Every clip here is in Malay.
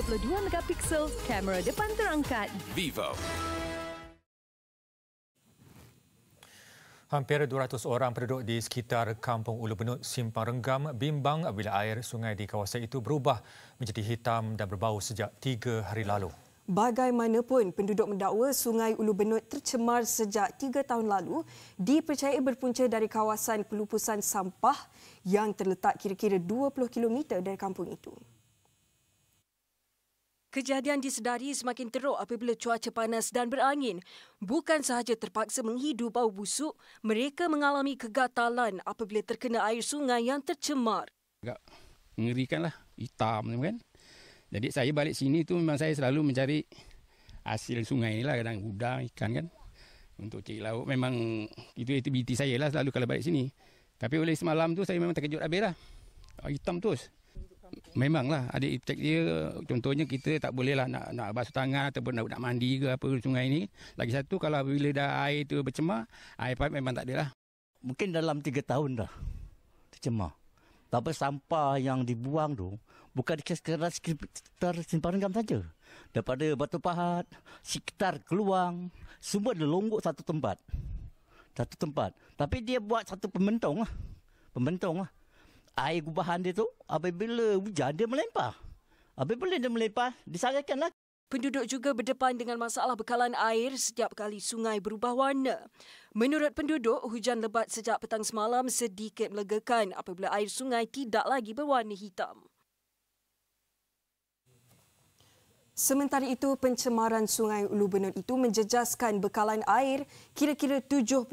32 megapiksel kamera depan terangkat Vivo. Hampir 200 orang penduduk di sekitar Kampung Ulu Benut Simpang Renggam bimbang apabila air sungai di kawasan itu berubah menjadi hitam dan berbau sejak tiga hari lalu. Bagaimanapun, penduduk mendakwa Sungai Ulu Benut tercemar sejak tiga tahun lalu dipercayai berpunca dari kawasan pelupusan sampah yang terletak kira-kira 20 km dari kampung itu. Kejadian disedari semakin teruk apabila cuaca panas dan berangin. Bukan sahaja terpaksa menghidu bau busuk, mereka mengalami kegatalan apabila terkena air sungai yang tercemar. Agak mengerikan lah, hitam kan. Jadi saya balik sini tu memang saya selalu mencari hasil sungai ini lah, kadang udang, ikan kan. Untuk cek laut memang itu aktiviti saya lah selalu kalau balik sini. Tapi oleh semalam tu saya memang terkejut habis lah. Hitam terus memanglah ada impact dia contohnya kita tak bolehlah nak nak basuh tangan ataupun nak, nak mandi ke apa sungai ini lagi satu kalau bila dah air itu bercemar air pipe memang tak ada lah mungkin dalam tiga tahun dah tercemar tapi sampah yang dibuang tu bukan di sekitar simpanan simpan saja daripada batu pahat sekitar keluang semua longgok satu tempat satu tempat tapi dia buat satu pembentong lah pembentong lah air gubahan dia tu apabila hujan dia melempar. Apabila dia melempar, disarankanlah. Penduduk juga berdepan dengan masalah bekalan air setiap kali sungai berubah warna. Menurut penduduk, hujan lebat sejak petang semalam sedikit melegakan apabila air sungai tidak lagi berwarna hitam. Sementara itu, pencemaran Sungai Ulu Benut itu menjejaskan bekalan air kira-kira 75,000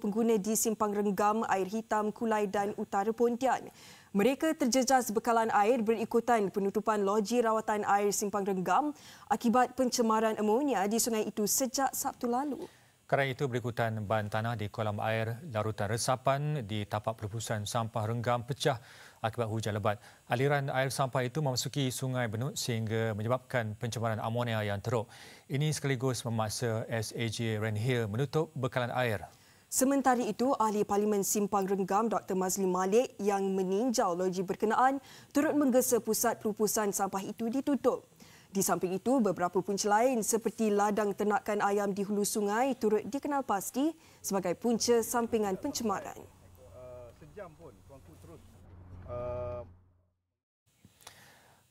pengguna di simpang renggam air hitam Kulai dan Utara Pontian. Mereka terjejas bekalan air berikutan penutupan loji rawatan air simpang renggam akibat pencemaran amonia di sungai itu sejak Sabtu lalu. Kerana itu berikutan ban tanah di kolam air larutan resapan di tapak perpusan sampah renggam pecah akibat hujan lebat. Aliran air sampah itu memasuki sungai Benut sehingga menyebabkan pencemaran amonia yang teruk. Ini sekaligus memaksa SAJ Renhill menutup bekalan air. Sementara itu, Ahli Parlimen Simpang Renggam Dr. Mazli Malik yang meninjau loji berkenaan turut menggesa pusat perupusan sampah itu ditutup. Di samping itu, beberapa punca lain seperti ladang ternakan ayam di hulu sungai turut dikenal pasti sebagai punca sampingan pencemaran. Sejam pun tuanku terus.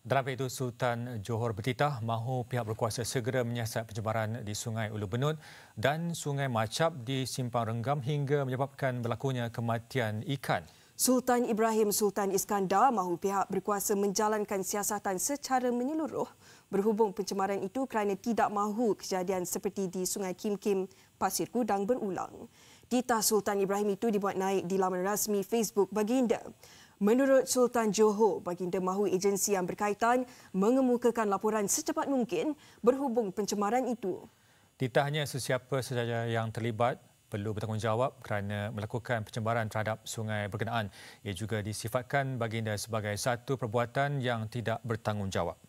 Dalam itu, Sultan Johor bertitah mahu pihak berkuasa segera menyiasat pencemaran di Sungai Ulu Benut dan Sungai Macap di Simpang Renggam hingga menyebabkan berlakunya kematian ikan. Sultan Ibrahim Sultan Iskandar mahu pihak berkuasa menjalankan siasatan secara menyeluruh berhubung pencemaran itu kerana tidak mahu kejadian seperti di Sungai Kim Kim, Pasir Kudang berulang. Dita Sultan Ibrahim itu dibuat naik di laman rasmi Facebook Baginda. Menurut Sultan Johor, Baginda mahu agensi yang berkaitan mengemukakan laporan secepat mungkin berhubung pencemaran itu. Tidak hanya sesiapa sahaja yang terlibat, perlu bertanggungjawab kerana melakukan pencemaran terhadap sungai berkenaan. Ia juga disifatkan baginda sebagai satu perbuatan yang tidak bertanggungjawab.